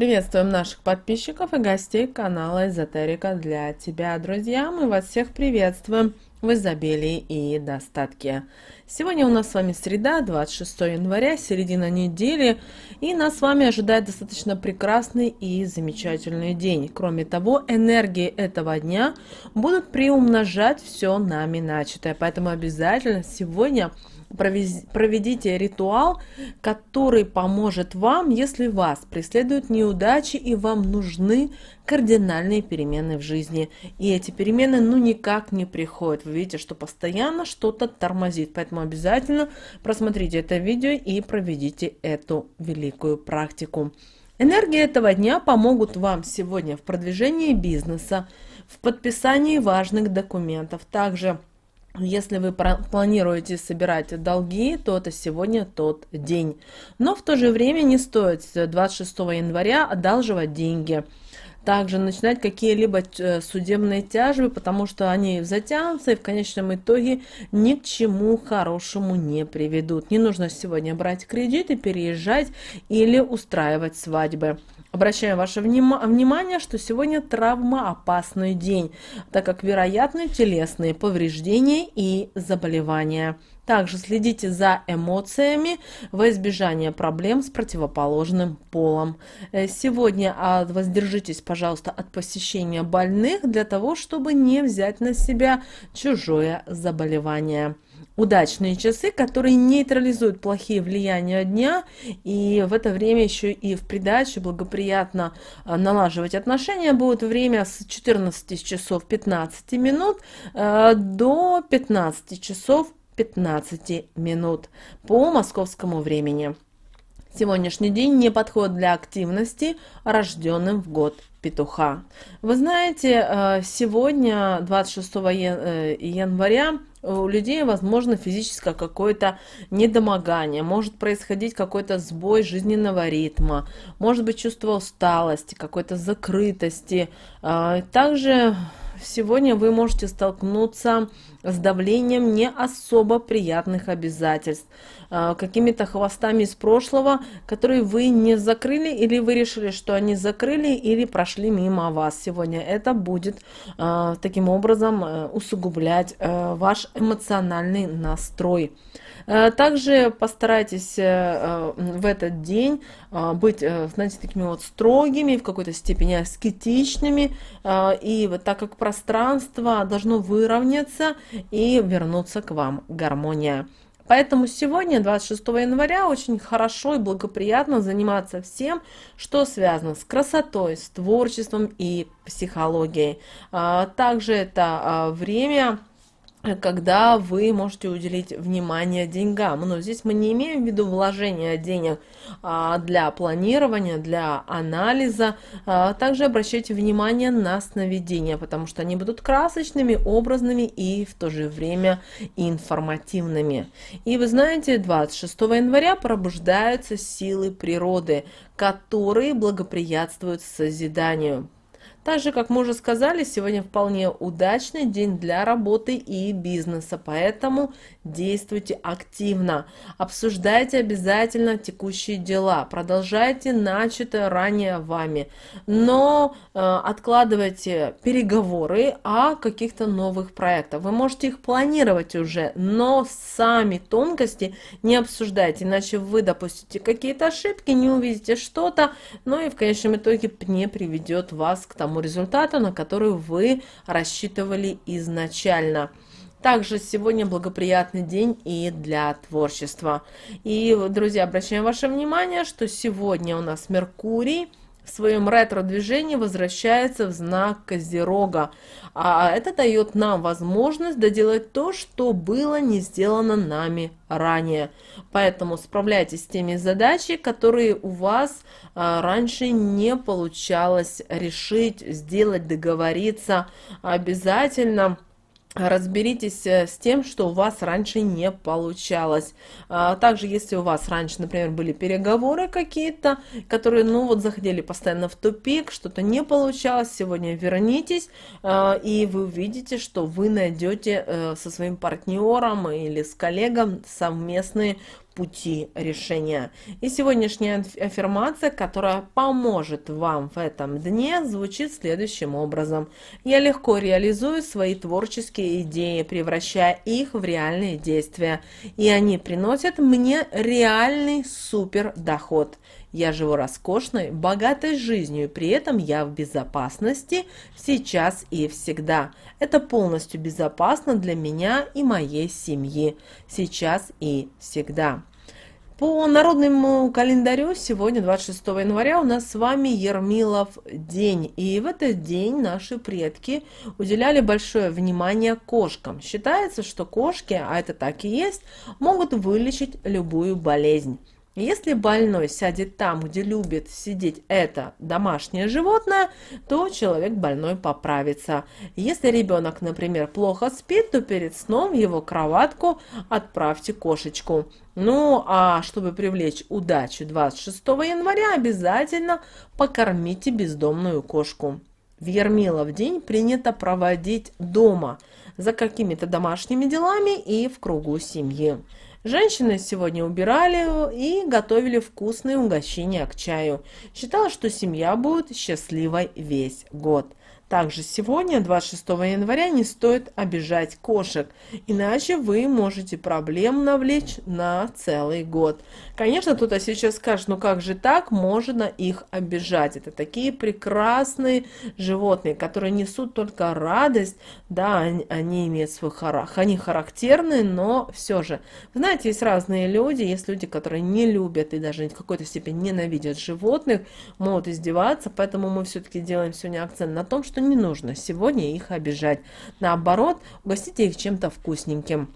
Приветствуем наших подписчиков и гостей канала Эзотерика для тебя, друзья. Мы вас всех приветствуем в изобилии и достатке. Сегодня у нас с вами среда, 26 января, середина недели, и нас с вами ожидает достаточно прекрасный и замечательный день. Кроме того, энергии этого дня будут приумножать все нами начатое, поэтому обязательно сегодня проведите ритуал, который поможет вам, если вас преследуют неудачи и вам нужны кардинальные перемены в жизни. И эти перемены ну никак не приходят. Вы видите, что постоянно что-то тормозит. Поэтому обязательно просмотрите это видео и проведите эту великую практику. Энергии этого дня помогут вам сегодня в продвижении бизнеса, в подписании важных документов, также если вы планируете собирать долги, то это сегодня тот день. Но в то же время не стоит 26 января одалживать деньги также начинать какие-либо э, судебные тяжбы, потому что они затянутся и в конечном итоге ни к чему хорошему не приведут. Не нужно сегодня брать кредиты, переезжать или устраивать свадьбы. Обращаем ваше вним- внимание, что сегодня травмоопасный день, так как вероятны телесные повреждения и заболевания. Также следите за эмоциями во избежание проблем с противоположным полом. Э, сегодня а, воздержитесь, пожалуйста, от посещения больных для того, чтобы не взять на себя чужое заболевание удачные часы, которые нейтрализуют плохие влияния дня, и в это время еще и в придачу благоприятно а, налаживать отношения. Будет время с 14 часов 15 минут а, до 15 часов 15 минут по московскому времени. Сегодняшний день не подходит для активности, рожденным в год петуха. Вы знаете, э, сегодня, 26 э, января, у людей, возможно, физическое какое-то недомогание, может происходить какой-то сбой жизненного ритма, может быть чувство усталости, какой-то закрытости. Э, также сегодня вы можете столкнуться с давлением не особо приятных обязательств, а, какими-то хвостами из прошлого, которые вы не закрыли или вы решили, что они закрыли или прошли мимо вас сегодня. Это будет а, таким образом э, усугублять э, ваш эмоциональный настрой. Э, также постарайтесь в этот день быть, знаете, такими вот строгими, в какой-то степени аскетичными, и вот так как пространство должно выровняться, и вернуться к вам гармония. Поэтому сегодня, 26 января, очень хорошо и благоприятно заниматься всем, что связано с красотой, с творчеством и психологией. А, также это а, время когда вы можете уделить внимание деньгам. Но здесь мы не имеем в виду вложение денег а, для планирования, для анализа. А также обращайте внимание на сновидения, потому что они будут красочными, образными и в то же время информативными. И вы знаете, 26 января пробуждаются силы природы, которые благоприятствуют созиданию также, как мы уже сказали, сегодня вполне удачный день для работы и бизнеса, поэтому действуйте активно, обсуждайте обязательно текущие дела, продолжайте начатое ранее вами, но э, откладывайте переговоры о каких-то новых проектах. Вы можете их планировать уже, но сами тонкости не обсуждайте, иначе вы допустите какие-то ошибки, не увидите что-то, ну и в конечном итоге не приведет вас к тому результату, на который вы рассчитывали изначально. Также сегодня благоприятный день и для творчества. И, друзья, обращаем ваше внимание, что сегодня у нас Меркурий в своем ретро-движении возвращается в знак Козерога. А это дает нам возможность доделать то, что было не сделано нами ранее. Поэтому справляйтесь с теми задачами, которые у вас а, раньше не получалось решить, сделать, договориться. Обязательно Разберитесь э, с тем, что у вас раньше не получалось. А, также, если у вас раньше, например, были переговоры какие-то, которые, ну вот, заходили постоянно в тупик, что-то не получалось, сегодня вернитесь, а, и вы увидите, что вы найдете э, со своим партнером или с коллегом совместные пути решения. И сегодняшняя аффирмация, которая поможет вам в этом дне, звучит следующим образом. Я легко реализую свои творческие идеи, превращая их в реальные действия. И они приносят мне реальный супер доход. Я живу роскошной, богатой жизнью, при этом я в безопасности сейчас и всегда. Это полностью безопасно для меня и моей семьи сейчас и всегда. По народному календарю сегодня, 26 января, у нас с вами Ермилов день. И в этот день наши предки уделяли большое внимание кошкам. Считается, что кошки, а это так и есть, могут вылечить любую болезнь. Если больной сядет там, где любит сидеть это домашнее животное, то человек больной поправится. Если ребенок, например, плохо спит, то перед сном его кроватку отправьте кошечку. Ну, а чтобы привлечь удачу 26 января, обязательно покормите бездомную кошку. В Ермилов день принято проводить дома, за какими-то домашними делами и в кругу семьи. Женщины сегодня убирали и готовили вкусные угощения к чаю. Считалось, что семья будет счастливой весь год. Также сегодня, 26 января, не стоит обижать кошек, иначе вы можете проблем навлечь на целый год. Конечно, кто-то сейчас скажет, ну как же так, можно их обижать. Это такие прекрасные животные, которые несут только радость, да, они, они имеют свой характер, они характерные, но все же. Знаете, есть разные люди, есть люди, которые не любят и даже в какой-то степени ненавидят животных, могут издеваться, поэтому мы все-таки делаем сегодня акцент на том, что что не нужно сегодня их обижать. Наоборот, угостите их чем-то вкусненьким.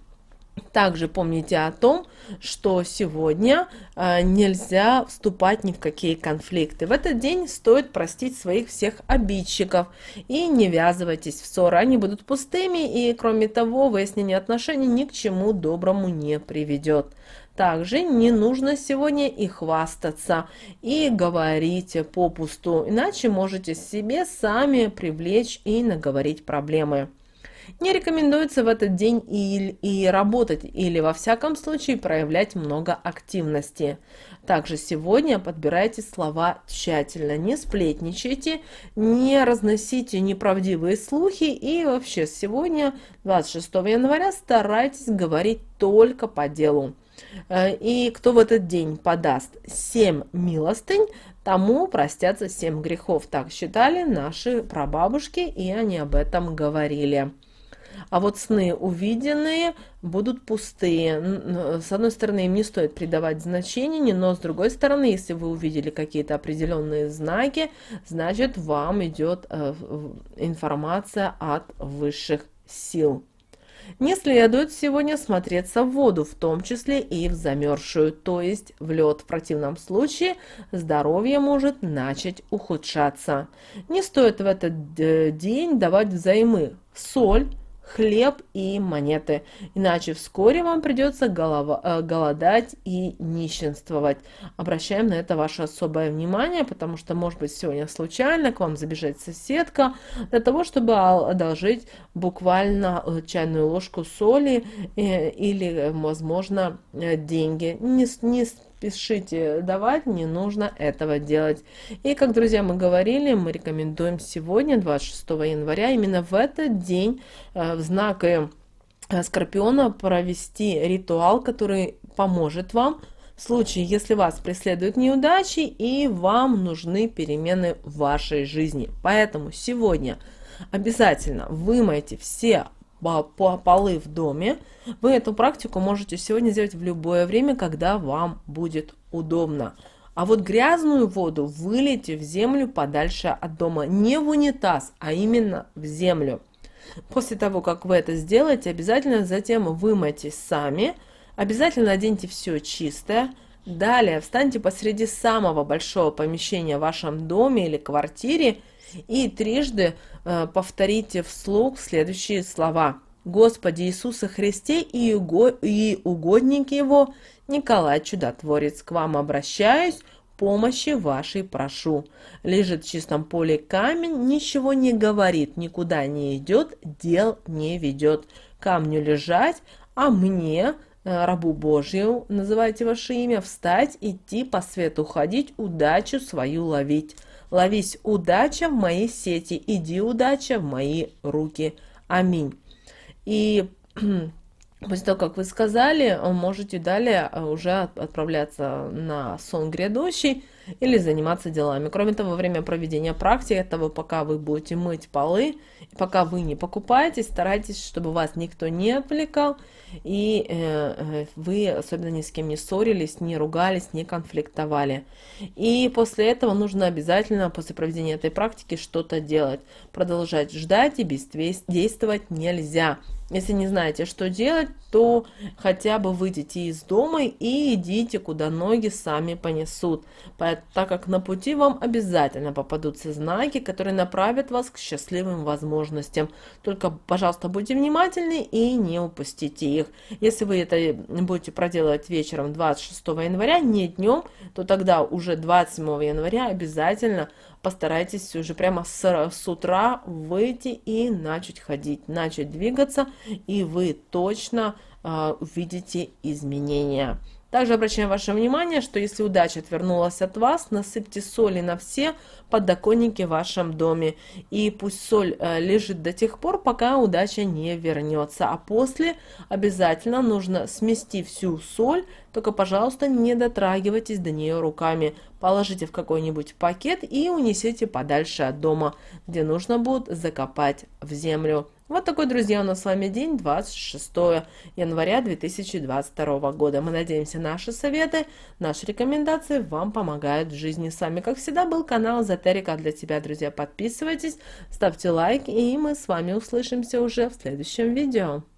Также помните о том, что сегодня э, нельзя вступать ни в какие конфликты. В этот день стоит простить своих всех обидчиков и не ввязывайтесь в ссоры. Они будут пустыми и, кроме того, выяснение отношений ни к чему доброму не приведет. Также не нужно сегодня и хвастаться, и говорить попусту, иначе можете себе сами привлечь и наговорить проблемы. Не рекомендуется в этот день и, и работать, или во всяком случае проявлять много активности. Также сегодня подбирайте слова тщательно, не сплетничайте, не разносите неправдивые слухи и вообще сегодня, 26 января, старайтесь говорить только по делу. Э, и кто в этот день подаст семь милостынь, тому простятся семь грехов. Так считали наши прабабушки, и они об этом говорили. А вот сны увиденные будут пустые. С одной стороны, им не стоит придавать значения, но с другой стороны, если вы увидели какие-то определенные знаки, значит, вам идет э, информация от высших сил. Не следует сегодня смотреться в воду, в том числе и в замерзшую, то есть в лед. В противном случае здоровье может начать ухудшаться. Не стоит в этот э, день давать взаймы соль, хлеб и монеты, иначе вскоре вам придется голова, э, голодать и нищенствовать. Обращаем на это ваше особое внимание, потому что, может быть, сегодня случайно к вам забежит соседка для того, чтобы одолжить буквально э, чайную ложку соли э, или, возможно, деньги. Не, не спешите давать, не нужно этого делать. И как, друзья, мы говорили, мы рекомендуем сегодня, 26 января, именно в этот день э, в знак э, Скорпиона провести ритуал, который поможет вам в случае, если вас преследуют неудачи и вам нужны перемены в вашей жизни. Поэтому сегодня обязательно вымойте все полы в доме, вы эту практику можете сегодня сделать в любое время, когда вам будет удобно. А вот грязную воду вылейте в землю подальше от дома. Не в унитаз, а именно в землю. После того, как вы это сделаете, обязательно затем вымойте сами, обязательно оденьте все чистое, Далее встаньте посреди самого большого помещения в вашем доме или квартире – и трижды э, повторите вслух следующие слова. Господи Иисуса Христе и, угодник Его, Николай Чудотворец, к вам обращаюсь, помощи вашей прошу. Лежит в чистом поле камень, ничего не говорит, никуда не идет, дел не ведет. Камню лежать, а мне, э, рабу Божию, называйте ваше имя, встать, идти, по свету ходить, удачу свою ловить. Ловись, удача в моей сети, иди, удача в мои руки. Аминь. И После того, как вы сказали, можете далее э, уже отправляться на сон грядущий, или заниматься делами. Кроме того, во время проведения практики, того, пока вы будете мыть полы, пока вы не покупаетесь, старайтесь, чтобы вас никто не отвлекал, и э, э, вы особенно ни с кем не ссорились, не ругались, не конфликтовали. И после этого нужно обязательно после проведения этой практики что-то делать. Продолжать ждать и действовать нельзя. Если не знаете, что делать, то хотя бы выйдите из дома и идите, куда ноги сами понесут, так как на пути вам обязательно попадутся знаки, которые направят вас к счастливым возможностям. Только, пожалуйста, будьте внимательны и не упустите их. Если вы это будете проделывать вечером 26 января, не днем, то тогда уже 27 января обязательно постарайтесь уже прямо с, с утра выйти и начать ходить, начать двигаться, и вы точно э, увидите изменения. Также обращаем ваше внимание, что если удача отвернулась от вас, насыпьте соли на все подоконники в вашем доме. И пусть соль э, лежит до тех пор, пока удача не вернется. А после обязательно нужно смести всю соль, только, пожалуйста, не дотрагивайтесь до нее руками. Положите в какой-нибудь пакет и унесите подальше от дома, где нужно будет закопать в землю. Вот такой, друзья, у нас с вами день 26 января 2022 года. Мы надеемся, наши советы, наши рекомендации вам помогают в жизни. С вами, как всегда, был канал Эзотерика для тебя, друзья. Подписывайтесь, ставьте лайк, и мы с вами услышимся уже в следующем видео.